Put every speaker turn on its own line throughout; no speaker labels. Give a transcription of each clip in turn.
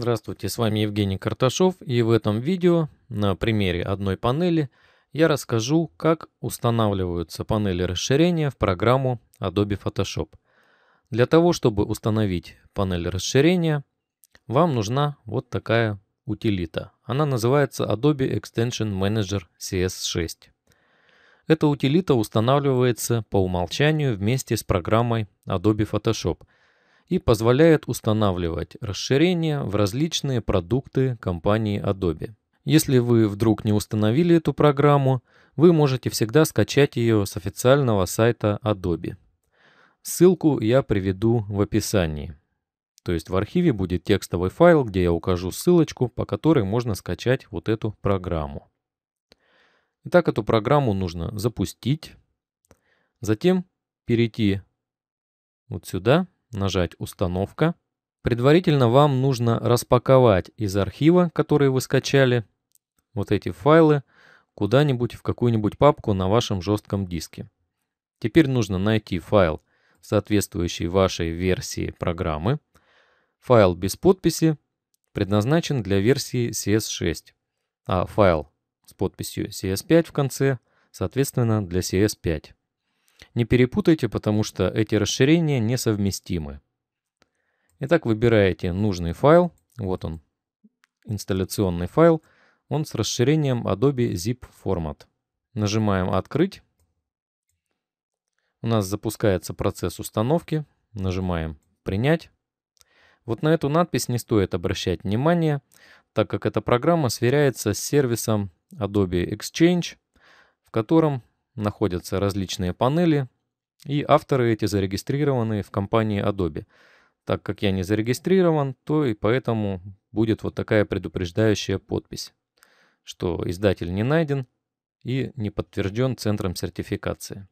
Здравствуйте, с вами Евгений Карташов и в этом видео на примере одной панели я расскажу, как устанавливаются панели расширения в программу Adobe Photoshop. Для того, чтобы установить панель расширения, вам нужна вот такая утилита. Она называется Adobe Extension Manager CS6. Эта утилита устанавливается по умолчанию вместе с программой Adobe Photoshop – и позволяет устанавливать расширения в различные продукты компании Adobe. Если вы вдруг не установили эту программу, вы можете всегда скачать ее с официального сайта Adobe. Ссылку я приведу в описании. То есть в архиве будет текстовый файл, где я укажу ссылочку, по которой можно скачать вот эту программу. Итак, эту программу нужно запустить, затем перейти вот сюда нажать «Установка». Предварительно вам нужно распаковать из архива, который вы скачали, вот эти файлы куда-нибудь в какую-нибудь папку на вашем жестком диске. Теперь нужно найти файл, соответствующий вашей версии программы. Файл без подписи предназначен для версии CS6, а файл с подписью CS5 в конце, соответственно, для CS5. Не перепутайте, потому что эти расширения несовместимы. Итак, выбираете нужный файл. Вот он, инсталляционный файл. Он с расширением Adobe Zip Format. Нажимаем «Открыть». У нас запускается процесс установки. Нажимаем «Принять». Вот на эту надпись не стоит обращать внимания, так как эта программа сверяется с сервисом Adobe Exchange, в котором находятся различные панели, и авторы эти зарегистрированы в компании Adobe. Так как я не зарегистрирован, то и поэтому будет вот такая предупреждающая подпись, что издатель не найден и не подтвержден центром сертификации.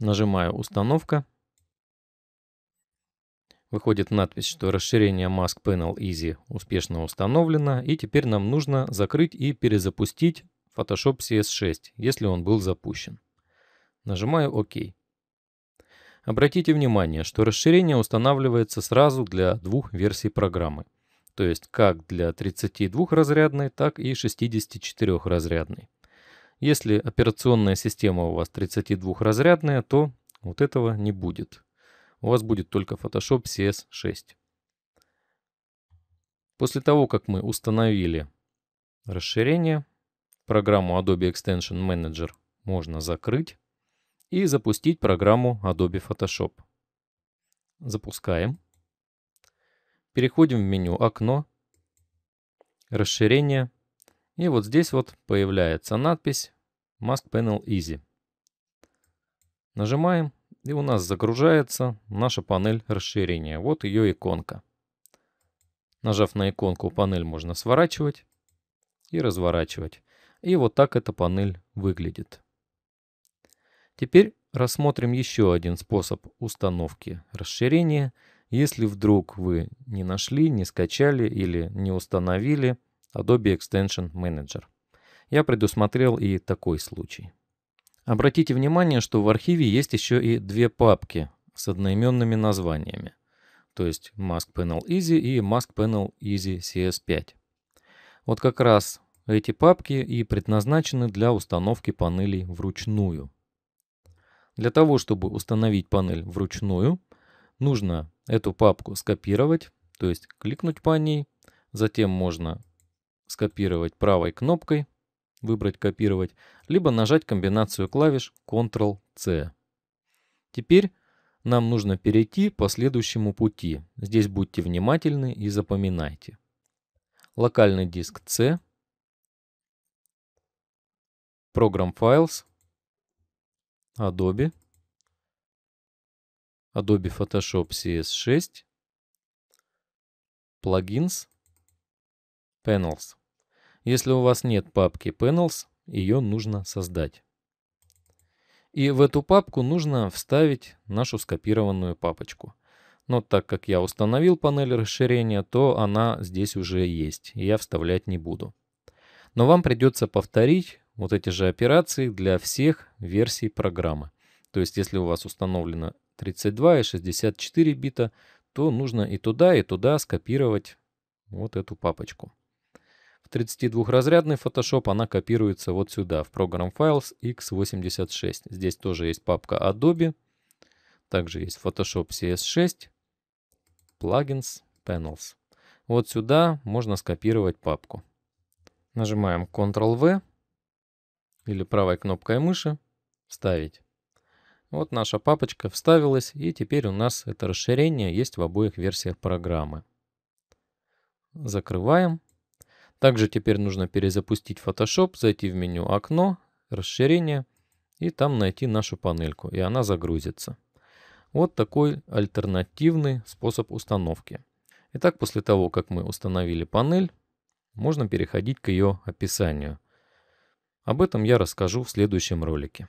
Нажимаю «Установка». Выходит надпись, что расширение Mask Panel Easy успешно установлено, и теперь нам нужно закрыть и перезапустить Photoshop CS6, если он был запущен. Нажимаю ОК. Обратите внимание, что расширение устанавливается сразу для двух версий программы, то есть как для 32-разрядной, так и 64-разрядной. Если операционная система у вас 32-разрядная, то вот этого не будет. У вас будет только Photoshop CS6. После того, как мы установили расширение, Программу Adobe Extension Manager можно закрыть и запустить программу Adobe Photoshop. Запускаем. Переходим в меню «Окно», «Расширение». И вот здесь вот появляется надпись Mask Panel Easy. Нажимаем, и у нас загружается наша панель расширения. Вот ее иконка. Нажав на иконку, панель можно сворачивать и разворачивать. И вот так эта панель выглядит. Теперь рассмотрим еще один способ установки расширения. Если вдруг вы не нашли, не скачали или не установили Adobe Extension Manager. Я предусмотрел и такой случай. Обратите внимание, что в архиве есть еще и две папки с одноименными названиями, то есть Mask Panel Easy и Mask Panel Easy CS5. Вот как раз эти папки и предназначены для установки панелей вручную. Для того, чтобы установить панель вручную, нужно эту папку скопировать, то есть кликнуть по ней. Затем можно скопировать правой кнопкой, выбрать «Копировать», либо нажать комбинацию клавиш Ctrl-C. Теперь нам нужно перейти по следующему пути. Здесь будьте внимательны и запоминайте. Локальный диск C Program Files, Adobe, Adobe Photoshop CS6, Plugins, Panels. Если у вас нет папки Panels, ее нужно создать. И в эту папку нужно вставить нашу скопированную папочку. Но так как я установил панель расширения, то она здесь уже есть, и я вставлять не буду. Но вам придется повторить вот эти же операции для всех версий программы. То есть, если у вас установлено 32 и 64 бита, то нужно и туда, и туда скопировать вот эту папочку. В 32-разрядный Photoshop она копируется вот сюда, в Program Files x86. Здесь тоже есть папка Adobe. Также есть Photoshop CS6, Plugins, Panels. Вот сюда можно скопировать папку. Нажимаем Ctrl-V или правой кнопкой мыши «Вставить». Вот наша папочка вставилась, и теперь у нас это расширение есть в обоих версиях программы. Закрываем. Также теперь нужно перезапустить Photoshop, зайти в меню «Окно», «Расширение» и там найти нашу панельку, и она загрузится. Вот такой альтернативный способ установки. Итак, после того, как мы установили панель, можно переходить к ее описанию – об этом я расскажу в следующем ролике.